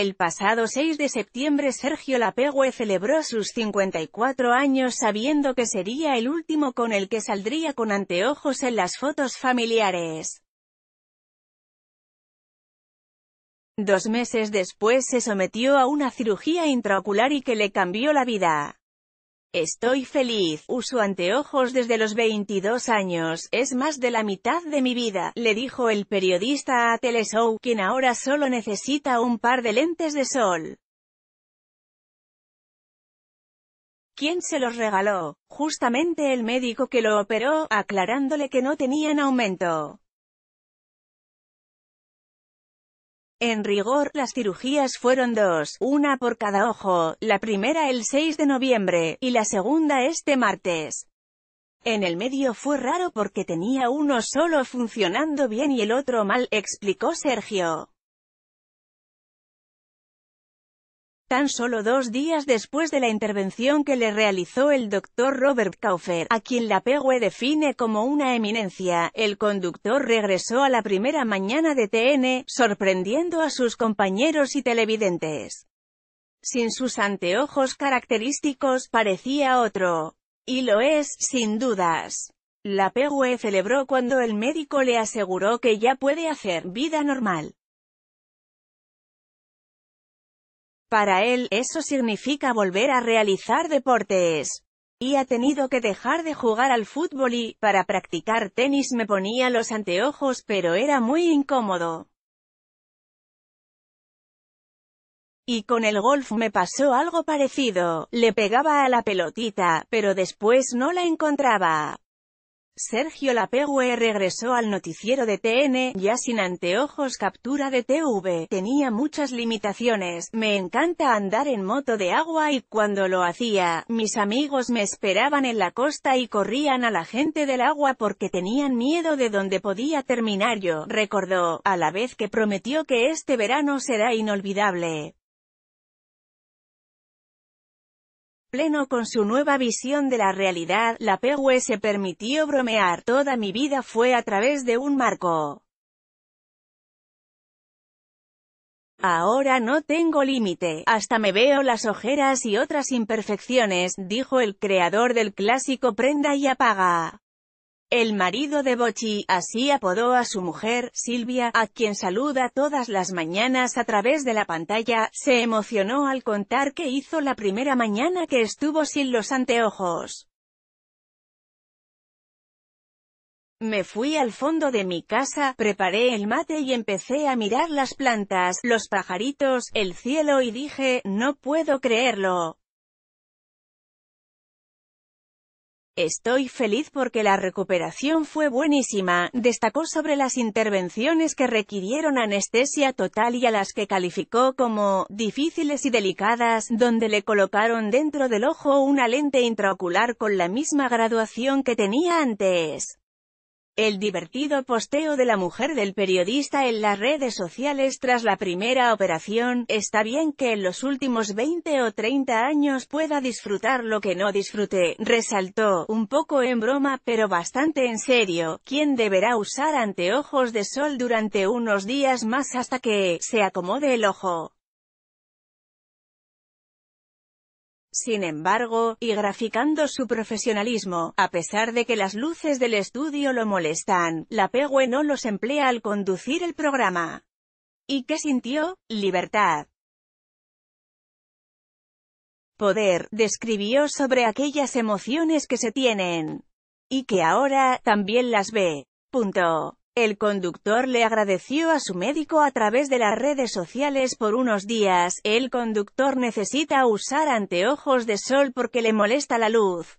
El pasado 6 de septiembre Sergio Lapegue celebró sus 54 años sabiendo que sería el último con el que saldría con anteojos en las fotos familiares. Dos meses después se sometió a una cirugía intraocular y que le cambió la vida. Estoy feliz, uso anteojos desde los 22 años, es más de la mitad de mi vida, le dijo el periodista a Teleshow, quien ahora solo necesita un par de lentes de sol. ¿Quién se los regaló? Justamente el médico que lo operó, aclarándole que no tenían aumento. En rigor, las cirugías fueron dos, una por cada ojo, la primera el 6 de noviembre, y la segunda este martes. En el medio fue raro porque tenía uno solo funcionando bien y el otro mal, explicó Sergio. tan solo dos días después de la intervención que le realizó el doctor Robert Kaufer, a quien la PUE define como una eminencia, el conductor regresó a la primera mañana de TN, sorprendiendo a sus compañeros y televidentes. Sin sus anteojos característicos, parecía otro. Y lo es, sin dudas. La PUE celebró cuando el médico le aseguró que ya puede hacer vida normal. Para él, eso significa volver a realizar deportes. Y ha tenido que dejar de jugar al fútbol y, para practicar tenis me ponía los anteojos pero era muy incómodo. Y con el golf me pasó algo parecido, le pegaba a la pelotita, pero después no la encontraba. Sergio Lapegue regresó al noticiero de TN, ya sin anteojos captura de TV, tenía muchas limitaciones, me encanta andar en moto de agua y cuando lo hacía, mis amigos me esperaban en la costa y corrían a la gente del agua porque tenían miedo de donde podía terminar yo, recordó, a la vez que prometió que este verano será inolvidable. pleno con su nueva visión de la realidad, la PW e se permitió bromear, toda mi vida fue a través de un marco. Ahora no tengo límite, hasta me veo las ojeras y otras imperfecciones, dijo el creador del clásico Prenda y Apaga. El marido de Bochi, así apodó a su mujer, Silvia, a quien saluda todas las mañanas a través de la pantalla, se emocionó al contar que hizo la primera mañana que estuvo sin los anteojos. Me fui al fondo de mi casa, preparé el mate y empecé a mirar las plantas, los pajaritos, el cielo y dije, no puedo creerlo. Estoy feliz porque la recuperación fue buenísima, destacó sobre las intervenciones que requirieron anestesia total y a las que calificó como difíciles y delicadas, donde le colocaron dentro del ojo una lente intraocular con la misma graduación que tenía antes. El divertido posteo de la mujer del periodista en las redes sociales tras la primera operación, está bien que en los últimos 20 o 30 años pueda disfrutar lo que no disfruté, resaltó, un poco en broma pero bastante en serio, quien deberá usar anteojos de sol durante unos días más hasta que se acomode el ojo. Sin embargo, y graficando su profesionalismo, a pesar de que las luces del estudio lo molestan, la pegüe no los emplea al conducir el programa. ¿Y qué sintió? Libertad. Poder, describió sobre aquellas emociones que se tienen. Y que ahora, también las ve. Punto. El conductor le agradeció a su médico a través de las redes sociales por unos días. El conductor necesita usar anteojos de sol porque le molesta la luz.